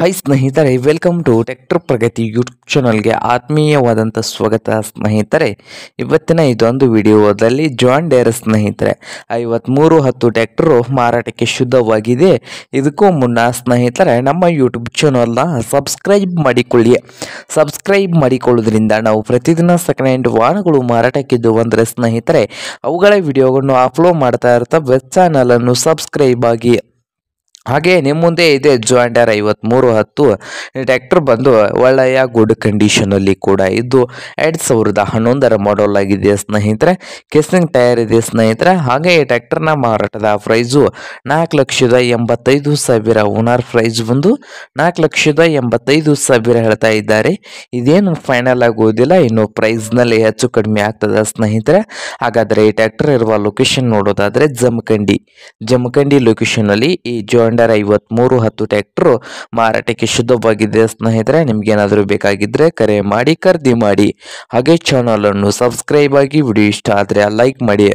high ಸ್ನೇಹಿತರೆ welcome to ಟೆಕ್ಟರ್ Pragati YouTube ಚಾನಲ್ಗೆ ಆತ್ಮೀಯವಾದಂಥ ಸ್ವಾಗತ ಸ್ನೇಹಿತರೆ ಇವತ್ತಿನ ಇದೊಂದು ವಿಡಿಯೋದಲ್ಲಿ ಜಾನ್ ಡೇರ್ ಸ್ನೇಹಿತರೆ ಐವತ್ತ್ಮೂರು ಹತ್ತು ಟ್ಯಾಕ್ಟರು ಮಾರಾಟಕ್ಕೆ ಶುದ್ಧವಾಗಿದೆ ಇದಕ್ಕೂ ಮುನ್ನ ಸ್ನೇಹಿತರೆ ನಮ್ಮ ಯೂಟ್ಯೂಬ್ ಚಾನಲ್ನ ಸಬ್ಸ್ಕ್ರೈಬ್ ಮಾಡಿಕೊಳ್ಳಿ ಸಬ್ಸ್ಕ್ರೈಬ್ ಮಾಡಿಕೊಳ್ಳೋದ್ರಿಂದ ನಾವು ಪ್ರತಿದಿನ ಸೆಕೆಂಡ್ ಹ್ಯಾಂಡ್ ವಾಹನಗಳು ಮಾರಾಟಕ್ಕಿದ್ದು ಅಂದರೆ ಸ್ನೇಹಿತರೆ ಅವುಗಳ ವಿಡಿಯೋಗಳನ್ನು ಅಪ್ಲೋಡ್ ಮಾಡ್ತಾ ಇರ್ತಾ ವೆಬ್ ಚಾನಲನ್ನು ಸಬ್ಸ್ಕ್ರೈಬ್ ಆಗಿ ಹಾಗೆ ನಿಮ್ಮ ಮುಂದೆ ಇದೆ ಜಾಂಡರ್ ಮೂರು ಹತ್ತು ಟ್ರ್ಯಾಕ್ಟರ್ ಬಂದು ಒಳ್ಳೆಯ ಗುಡ್ ಕಂಡೀಷನಲ್ಲಿ ಕೂಡ ಇದ್ದು ಎರಡು ಸಾವಿರದ ಹನ್ನೊಂದರ ಮಾಡಲ್ ಆಗಿದೆ ಸ್ನೇಹಿತರೆ ಕೆಸಿಂಗ್ ಟೈರ್ ಇದೆ ಸ್ನೇಹಿತರೆ ಹಾಗೆ ಈ ನ ಮಾರಾಟದ ಪ್ರೈಸು ನಾಲ್ಕು ಲಕ್ಷದ ಎಂಬತ್ತೈದು ಸಾವಿರ ಓನರ್ ಪ್ರೈಸ್ ಬಂದು ನಾಲ್ಕು ಲಕ್ಷದ ಎಂಬತ್ತೈದು ಸಾವಿರ ಹೇಳ್ತಾ ಇದ್ದಾರೆ ಇದೇನು ಫೈನಲ್ ಆಗುವುದಿಲ್ಲ ಇನ್ನು ನಲ್ಲಿ ಹೆಚ್ಚು ಕಡಿಮೆ ಆಗ್ತದೆ ಸ್ನೇಹಿತರೆ ಹಾಗಾದರೆ ಈ ಟ್ಯಾಕ್ಟರ್ ಇರುವ ಲೊಕೇಶನ್ ನೋಡೋದಾದರೆ ಜಮಖಂಡಿ ಜಮಖಂಡಿ ಲೊಕೇಶನಲ್ಲಿ ಈ ಜಾಂಡ್ ಸ್ಪ್ಲೆಂಡರ್ ಮೂರು ಹತ್ತು ಟ್ಯಾಕ್ಟ್ರು ಮಾರಾಟಕ್ಕೆ ಶುದ್ಧವಾಗಿದೆ ಸ್ನೇಹಿತರೆ ನಿಮಗೇನಾದರೂ ಬೇಕಾಗಿದ್ದರೆ ಕರೆ ಮಾಡಿ ಖರೀದಿ ಮಾಡಿ ಹಾಗೆ ಚಾನಲನ್ನು ಸಬ್ಸ್ಕ್ರೈಬ್ ಆಗಿ ವಿಡಿಯೋ ಇಷ್ಟ ಆದರೆ ಲೈಕ್ ಮಾಡಿ